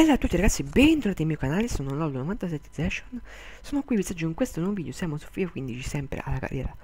Bella a tutti ragazzi, bentornati nel mio canale, sono LOL97 Session Sono qui, vi saggio in questo nuovo video, siamo su FIFA 15 sempre alla carriera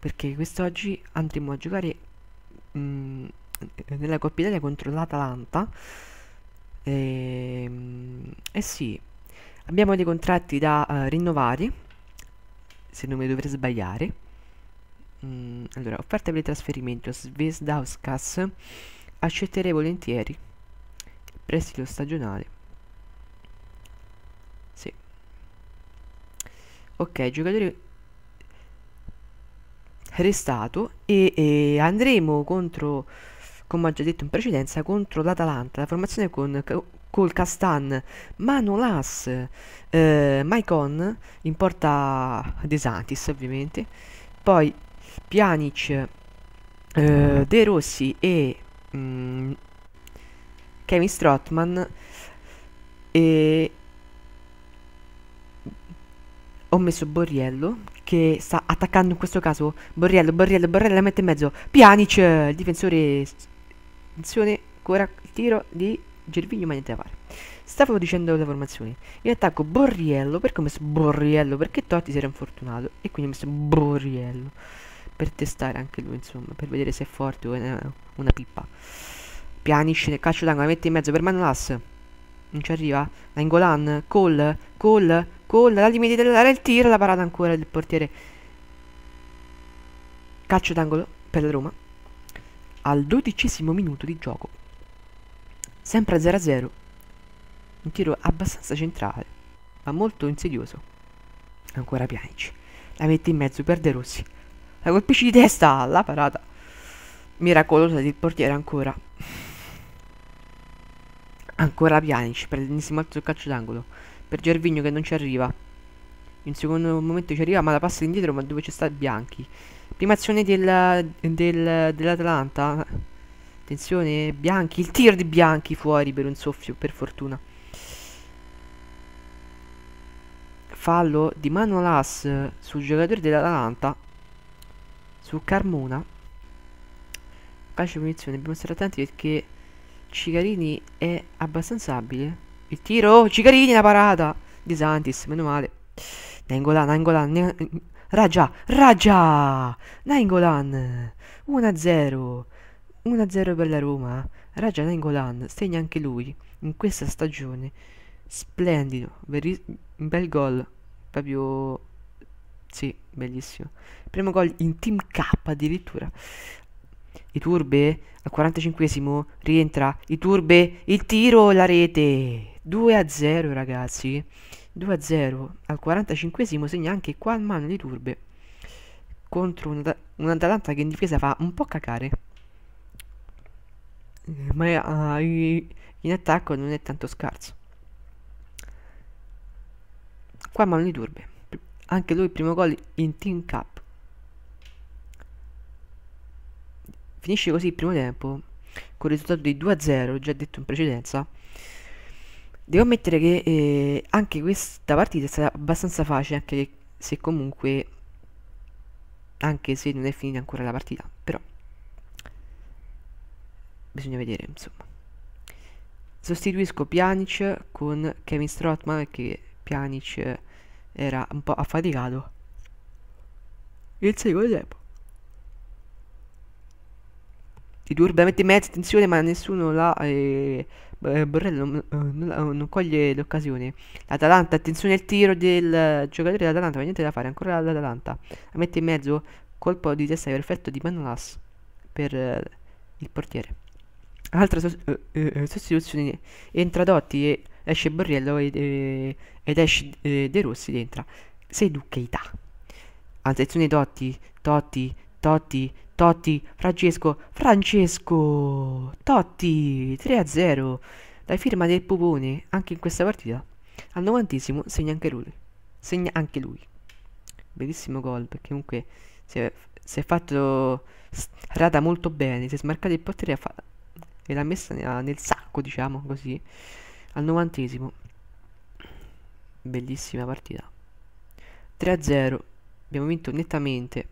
Perché quest'oggi andremo a giocare mh, mm, nella Coppa Italia contro l'Atalanta e, ehm, eh sì, abbiamo dei contratti da uh, rinnovare Se non mi dovrei sbagliare mh, mm, Allora, offerta per il trasferimento Svesdauskas Accetterei volentieri prestito stagionale. Sì. Ok, giocatore restato e, e andremo contro, come ho già detto in precedenza, contro l'Atalanta, la formazione con col Castan, Manolas, eh, Maicon, in porta De Santis ovviamente, poi Pjanic, eh, De Rossi e mh, mm, Kevin Strothman e ho messo Borriello che sta attaccando in questo caso Borriello, Borriello, Borriello la mette in mezzo Pianic, il difensore attenzione, ancora il tiro di Gervigno ma niente da fare stavo dicendo la formazione in attacco Borriello, perché ho messo Borriello? perché Totti si era infortunato e quindi ho messo Borriello per testare anche lui insomma per vedere se è forte o è una pippa nel calcio d'angolo, la mette in mezzo per Manolas. Non ci arriva. La Ingolan, Call, Call, Call, la limite dell'area, il tiro, la parata ancora del portiere. Calcio d'angolo per la Roma. Al dodicesimo minuto di gioco. Sempre a 0-0. Un tiro abbastanza centrale, ma molto insidioso. Ancora Pianici. La mette in mezzo per De Rossi. La colpisce di testa, la parata miracolosa del portiere ancora. Ancora Pjanic per l'ennesimo alto sul calcio d'angolo. Per Gervigno che non ci arriva. In secondo momento ci arriva ma la passa indietro ma dove ci sta Bianchi. Prima azione del, del, dell'Atalanta. Attenzione Bianchi. Il tir di Bianchi fuori per un soffio per fortuna. Fallo di Manolas sul giocatore dell'Atalanta. Su Carmona. Calcio di punizione. Dobbiamo stare attenti perché... Cigarini è abbastanza abile. Il tiro, Cigarini, la parata di Santis, meno male. Nangolan, Nangolan, Raggia, Raggia, Nangolan, 1-0, 1-0 per la Roma. Raggia, Nangolan segna anche lui in questa stagione. Splendido, un bel gol, proprio sì, bellissimo. Primo gol in Team K addirittura. Iturbe al 45 esimo rientra Iturbe, il tiro, la rete 2 a 0 ragazzi 2 a 0 al 45 esimo segna anche qua al mano di Turbe contro un'Atalanta un che in difesa fa un po' cacare ma uh, in attacco non è tanto scarso qua mano di Turbe anche lui il primo gol in Team Cup Finisce così il primo tempo con il risultato di 2-0, già detto in precedenza. Devo ammettere che eh, anche questa partita è stata abbastanza facile, anche se comunque, anche se non è finita ancora la partita, però bisogna vedere insomma. Sostituisco Pjanic con Kevin Strottman perché Pjanic era un po' affaticato. Il secondo tempo di turbamente mezzo, attenzione, ma nessuno la... Eh, eh, Borrello non, eh, non, non coglie l'occasione. L'Atalanta, attenzione al tiro del giocatore dell'Atalanta, ma niente da fare, ancora l'Atalanta. La mette in mezzo, colpo di testa perfetto di Manolas per eh, il portiere. Altra so eh, eh, sostituzione, entra Dotti e esce Borriello ed, eh, ed esce De Rossi ed entra Sedu Attenzione Dotti, Totti, Totti, Totti, Francesco, Francesco, Totti, 3-0, la firma del pupone anche in questa partita. Al novantesimo segna anche lui, segna anche lui. Bellissimo gol perché comunque si è, si è fatto rada molto bene, si è smarcato il portiere e l'ha messa nel, nel sacco, diciamo così, al novantesimo. Bellissima partita. 3-0, abbiamo vinto nettamente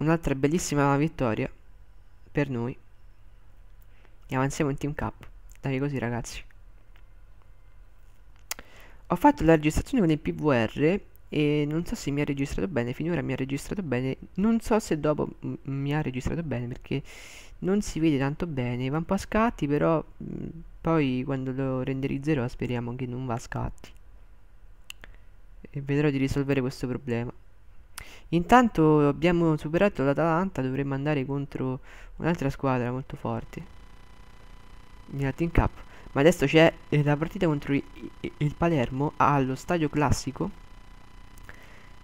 un'altra bellissima vittoria per noi e avanziamo in team cup dai così ragazzi ho fatto la registrazione con il PVR e non so se mi ha registrato bene, finora mi ha registrato bene, non so se dopo mi ha registrato bene perché non si vede tanto bene, va un po' a scatti però mhmm, poi quando lo renderizzerò speriamo che non va a scatti e vedrò di risolvere questo problema. Intanto abbiamo superato l'Atalanta, dovremmo andare contro un'altra squadra molto forte. Nella Team Cup. Ma adesso c'è eh, la partita contro il Palermo allo stadio classico.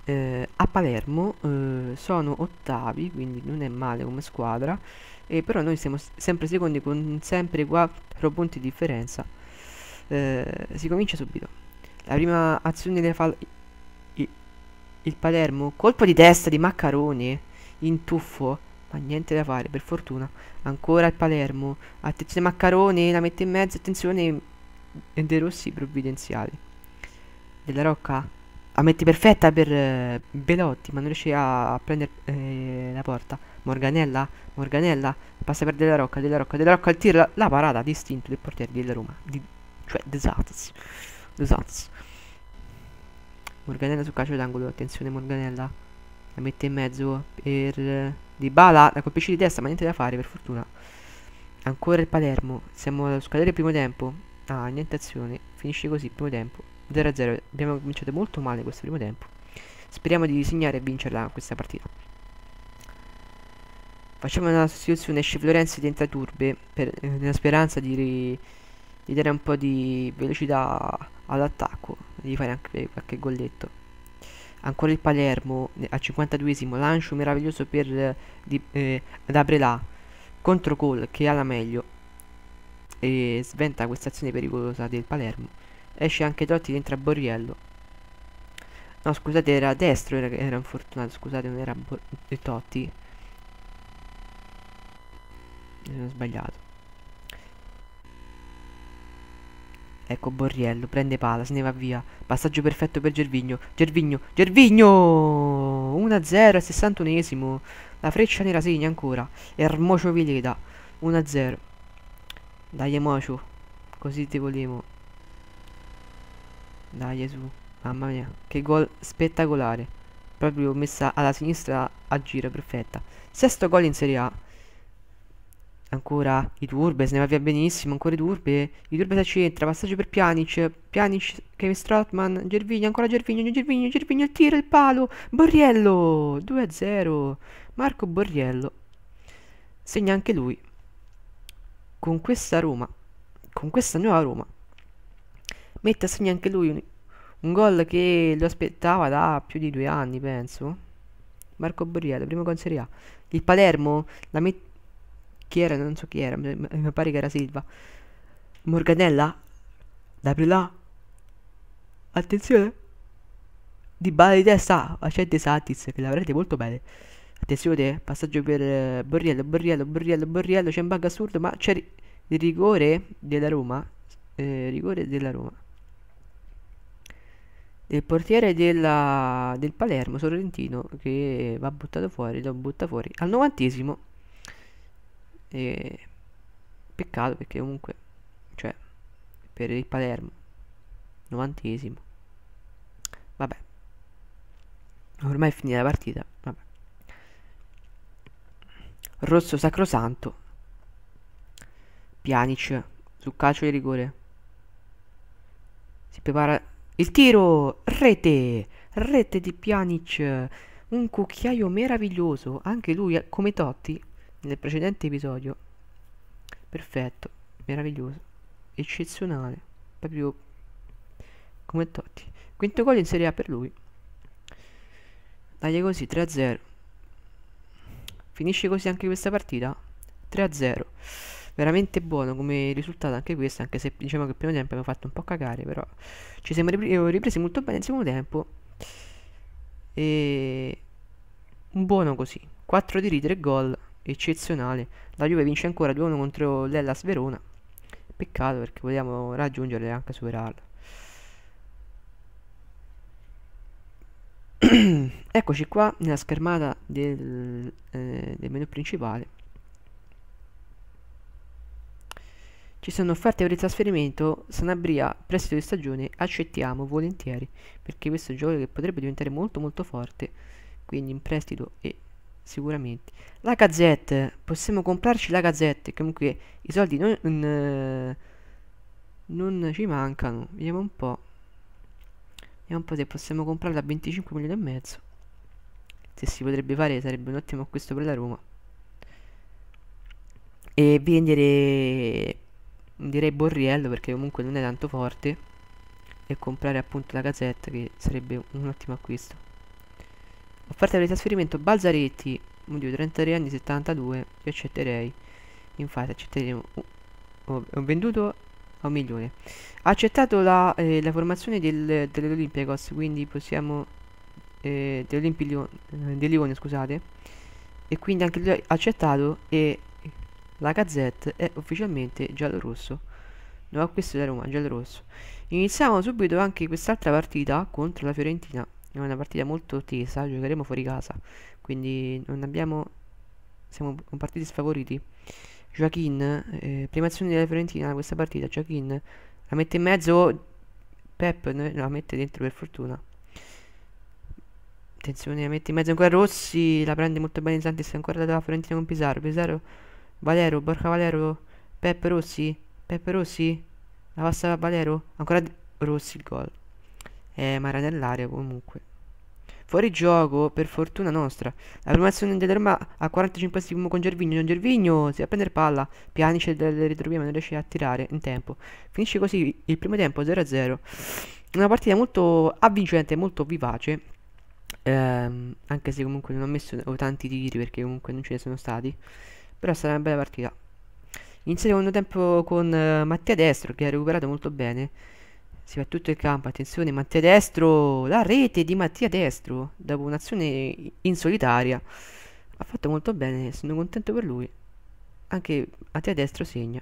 Eh, a Palermo eh, sono ottavi, quindi non è male come squadra. E però noi siamo sempre secondi con sempre 4 punti di differenza. Eh, si comincia subito. La prima azione la fa il Palermo, colpo di testa di Maccaroni, in tuffo, ma niente da fare, per fortuna. Ancora il Palermo, attenzione Maccaroni, la mette in mezzo, attenzione De Rossi provvidenziali. Della Rocca, la mette perfetta per eh, Belotti, ma non riesce a, prendere eh, la porta. Morganella, Morganella, passa per Della Rocca, Della Rocca, Della Rocca, il tiro, la, la parata distinto del portiere della Roma, di, cioè Desats. Desats. Morganella su calcio d'angolo, attenzione Morganella. La mette in mezzo per eh, Di Bala, la colpisce di testa, ma niente da fare per fortuna. Ancora il Palermo, siamo allo scadere primo tempo. Ah, niente azione, finisce così primo tempo. 0-0, abbiamo cominciato molto male questo primo tempo. Speriamo di segnare e vincerla questa partita. Facciamo una sostituzione, esce Florenzi dentro Turbe, per, eh, nella speranza di, di dare un po' di velocità all'attacco di fare anche qualche golletto. Ancora il Palermo eh, al 52esimo, lancio meraviglioso per eh, di, eh, Abrelà, contro gol che ha la meglio e sventa questa azione pericolosa del Palermo. Esce anche Dotti, entra Borriello. No, scusate, era destro, era, era infortunato, scusate, non era Bo eh, Totti. Mi sono sbagliato. Ecco Borriello, prende pala, se ne va via. Passaggio perfetto per Gervigno. Gervigno, Gervigno! 1-0 al 61esimo. La freccia nera segna ancora. Ermocio Vileda, 1-0. Dai Emocio, così ti volevo. Dai su, mamma mia, che gol spettacolare. Proprio messa alla sinistra a giro, perfetta. Sesto gol in Serie A. Ancora i Turbe, se ne va via benissimo, ancora i Turbe. I Turbe da centra, passaggio per Pjanic. Pjanic, Kevin Strottman, Gervigno, ancora Gervigno, Gervigno, Gervigno, il tiro, il palo. Borriello, 2-0. Marco Borriello segna anche lui. Con questa Roma, con questa nuova Roma, mette a segna anche lui un, un gol che lo aspettava da più di due anni, penso. Marco Borriello, primo con Serie A. Il Palermo la mette chi era, non so chi era, mi, mi pare che era Silva. Morganella, apri là. Attenzione. Di balla di testa, accende Satis, che l'avrete molto bene. Attenzione, passaggio per eh, Borriello, Borriello, Borriello, Borriello, c'è un bug assurdo, ma c'è il rigore della Roma. Eh, rigore della Roma. Il portiere della, del Palermo, Sorrentino, che va buttato fuori, lo butta fuori. Al novantesimo e peccato perché comunque, cioè, per il Palermo, novantesimo. Vabbè, ormai è finita la partita. Vabbè. Rosso sacrosanto. Pjanic su calcio di rigore. Si prepara il tiro, rete, rete di Pjanic, un cucchiaio meraviglioso, anche lui eh, come Totti nel precedente episodio. Perfetto, meraviglioso, eccezionale, proprio come Totti. Quinto gol in Serie A per lui. Dai così, 3-0. Finisce così anche questa partita? 3-0. Veramente buono come risultato anche questo, anche se diciamo che il primo tempo abbiamo fatto un po' cagare, però ci siamo ripre eh, ripresi molto bene nel secondo tempo. E... Buono così. 4 tiri, 3 gol eccezionale. La Juve vince ancora 2-1 contro l'Ellas Verona. Peccato perché vogliamo raggiungere e anche superarla. Eccoci qua nella schermata del, eh, del menu principale. Ci sono offerte per il trasferimento, Sanabria, prestito di stagione, accettiamo volentieri, perché questo è un gioco che potrebbe diventare molto molto forte, quindi in prestito e sicuramente. La Gazette, possiamo comprarci la Gazette, comunque i soldi non, non, non ci mancano, vediamo un po'. Vediamo un po' se possiamo comprarla a 25 milioni e mezzo. Se si potrebbe fare sarebbe un ottimo acquisto per la Roma. E vendere direi Borriello perché comunque non è tanto forte e comprare appunto la Gazette che sarebbe un ottimo acquisto. Offerta di trasferimento Balzaretti, un di 33 anni, 72, io accetterei. Infatti accetteremo... Uh, ho, venduto a un milione. Ha accettato la, eh, la formazione del, dell'Olympiacos, quindi possiamo... Eh, dell'Olimpio eh, di Lione, scusate. E quindi anche lui ha accettato e la Gazzetta è ufficialmente giallo-rosso. No, questo è da Roma, giallo-rosso. Iniziamo subito anche quest'altra partita contro la Fiorentina è una partita molto tesa, giocheremo fuori casa, quindi non abbiamo... siamo con partiti sfavoriti. Joaquin, eh, prima azione della Fiorentina, questa partita, Joaquin la mette in mezzo, Pep no, la mette dentro per fortuna. Attenzione, la mette in mezzo ancora Rossi, la prende molto bene Santis, ancora dalla Fiorentina con Pizarro, Pisaro, Valero, Borca Valero, Pep Rossi, Pep Rossi, la passa Valero, ancora Rossi il gol. Eh, ma era nell'area comunque. Fuori gioco, per fortuna nostra. La formazione dell'Erma a 45 secondi con Gervigno. Non Gervigno, si va a prendere palla. Pianice del retrovia ma non riesce a tirare in tempo. Finisce così il primo tempo 0-0. Una partita molto avvincente, molto vivace. Ehm, anche se comunque non ho messo tanti tiri perché comunque non ce ne sono stati. Però sarà una bella partita. Inizia il secondo tempo con uh, Mattia Destro che ha recuperato molto bene si va tutto il campo, attenzione Mattia Destro, la rete di Mattia Destro dopo un'azione in solitaria ha fatto molto bene, sono contento per lui anche Mattia Destro segna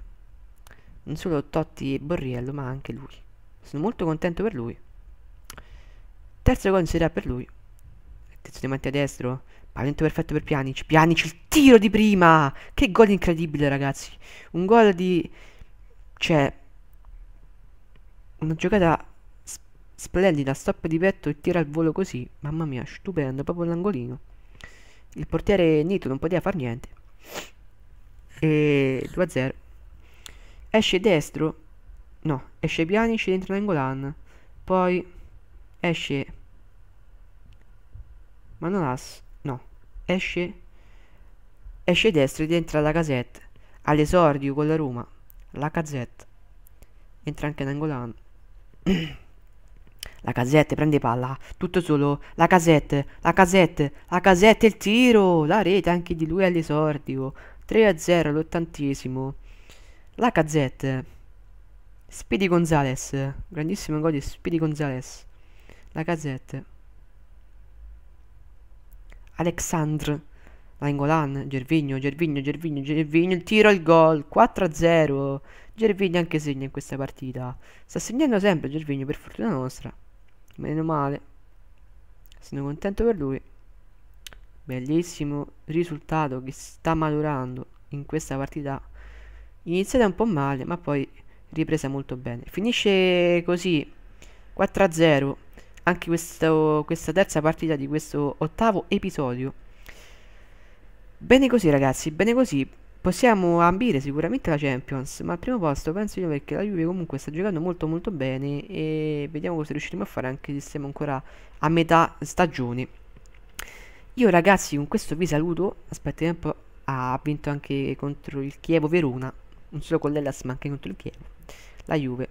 non solo Totti e Borriello ma anche lui sono molto contento per lui terzo gol in per lui attenzione Mattia Destro Pavimento perfetto per Pianic. Pianic il tiro di prima. Che gol incredibile, ragazzi. Un gol di... Cioè, una giocata splendida, stop di petto e tira al volo così. Mamma mia, stupendo, proprio l'angolino. Il portiere Nito non poteva far niente. E 2-0. Esce destro. No, esce Pianici dentro Nangolan. Poi esce Manolas. No, esce esce destro e entra la casetta all'esordio con la Roma la casetta entra anche in angolano la casette prende palla, tutto solo. La casette, la casette, la casette, il tiro, la rete anche di lui all'esordio. 3 0 all'ottantesimo. La casette. Speedy Gonzales, grandissimo gol di Speedy Gonzales. La casette. Alexandre. Langolan, Gervigno, Gervigno, Gervigno, Gervigno, il tiro, il gol, 4 0. Gervigno anche segna in questa partita. Sta segnando sempre Gervigno per fortuna nostra. Meno male. Sono contento per lui. Bellissimo risultato che sta maturando in questa partita. Iniziata un po' male, ma poi ripresa molto bene. Finisce così 4-0 anche questo, questa terza partita di questo ottavo episodio. Bene così ragazzi, bene così possiamo ambire sicuramente la Champions, ma al primo posto penso io perché la Juve comunque sta giocando molto molto bene e vediamo cosa riusciremo a fare anche se siamo ancora a metà stagione. Io ragazzi con questo vi saluto, aspetta tempo, ha vinto anche contro il Chievo Verona, non solo con l'Ellas ma anche contro il Chievo, la Juve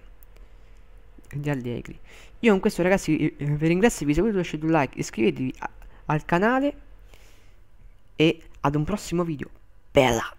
di Allegri. Io con questo ragazzi eh, eh, vi ringrazio, vi saluto, lasciate un like, iscrivetevi al canale e ad un prossimo video. Bella!